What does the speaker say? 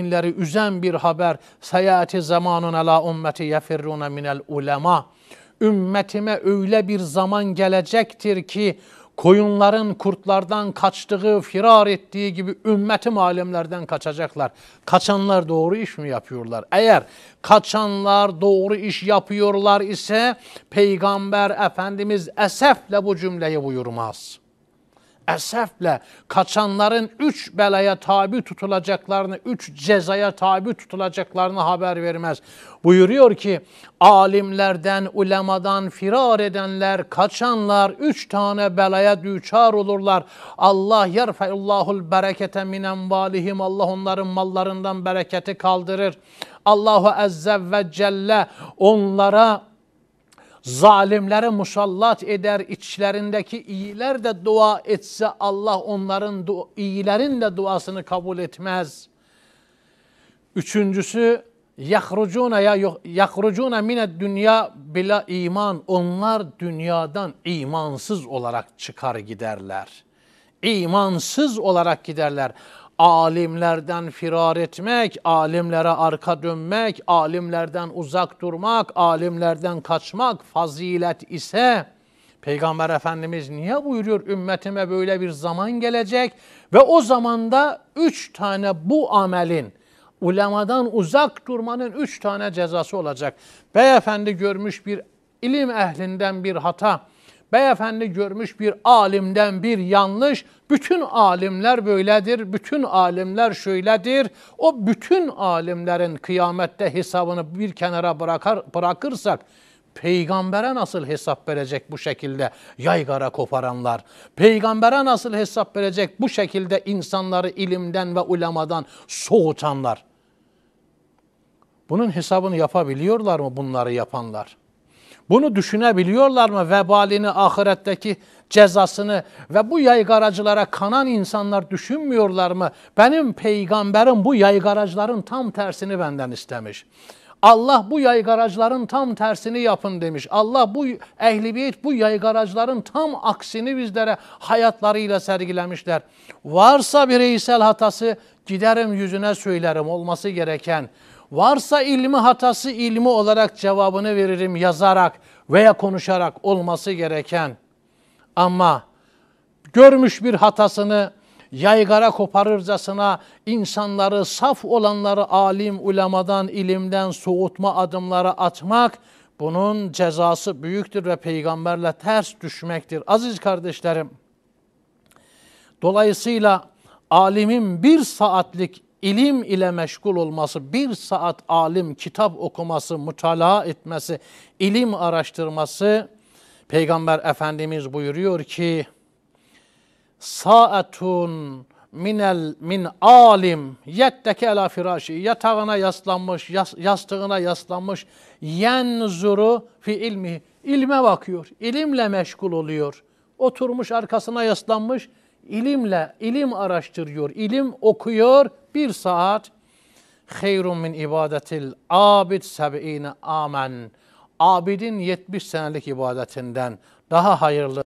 müminleri üzen bir haber. Sayati zamanun ala ümmeti yefirrune minel ulema. Ümmetime öyle bir zaman gelecektir ki koyunların kurtlardan kaçtığı, firar ettiği gibi ümmetim alemlerden kaçacaklar. Kaçanlar doğru iş mi yapıyorlar? Eğer kaçanlar doğru iş yapıyorlar ise Peygamber Efendimiz esefle bu cümleyi buyurmaz.'' esefle kaçanların üç belaya tabi tutulacaklarını, üç cezaya tabi tutulacaklarını haber vermez. Buyuruyor ki alimlerden, ulemadan firar edenler, kaçanlar üç tane belaya düçar olurlar. Allah yerfeullahul berekete minen valihim. Allah onların mallarından bereketi kaldırır. Allahu Azze ve Celle onlara zalimlere musallat eder, içlerindeki iyiler de dua etse Allah onların iyilerin de duasını kabul etmez. Üçüncüsü yahrucuna ya yahrucuna mine dünya bila iman. Onlar dünyadan imansız olarak çıkar giderler. İmansız olarak giderler alimlerden firar etmek, alimlere arka dönmek, alimlerden uzak durmak, alimlerden kaçmak fazilet ise Peygamber Efendimiz niye buyuruyor ümmetime böyle bir zaman gelecek ve o zamanda üç tane bu amelin ulemadan uzak durmanın üç tane cezası olacak. Beyefendi görmüş bir ilim ehlinden bir hata, Beyefendi görmüş bir alimden bir yanlış. Bütün alimler böyledir, bütün alimler şöyledir. O bütün alimlerin kıyamette hesabını bir kenara bırakar, bırakırsak Peygambere nasıl hesap verecek bu şekilde yaygara koparanlar? Peygambere nasıl hesap verecek bu şekilde insanları ilimden ve ulemadan soğutanlar? Bunun hesabını yapabiliyorlar mı bunları yapanlar? Bunu düşünebiliyorlar mı? Vebalini, ahiretteki cezasını ve bu yaygaracılara kanan insanlar düşünmüyorlar mı? Benim peygamberim bu yaygaracıların tam tersini benden istemiş. Allah bu yaygaracıların tam tersini yapın demiş. Allah bu ehlibiyet bu yaygaracıların tam aksini bizlere hayatlarıyla sergilemişler. Varsa bireysel hatası giderim yüzüne söylerim olması gereken. Varsa ilmi hatası ilmi olarak cevabını veririm yazarak veya konuşarak olması gereken. Ama görmüş bir hatasını yaygara koparırcasına insanları saf olanları alim ulemadan ilimden soğutma adımları atmak bunun cezası büyüktür ve peygamberle ters düşmektir. Aziz kardeşlerim dolayısıyla alimin bir saatlik ilim ile meşgul olması, bir saat alim kitap okuması, mutalaa etmesi, ilim araştırması, Peygamber Efendimiz buyuruyor ki, saatun minel min alim yetteki ala firaşi yatağına yaslanmış yas, yastığına yaslanmış yenzuru fi ilmi ilme bakıyor ilimle meşgul oluyor oturmuş arkasına yaslanmış ilimle ilim araştırıyor, ilim okuyor bir saat. Hayrun min ibadetil abid seb'ine amen. Abidin 70 senelik ibadetinden daha hayırlı.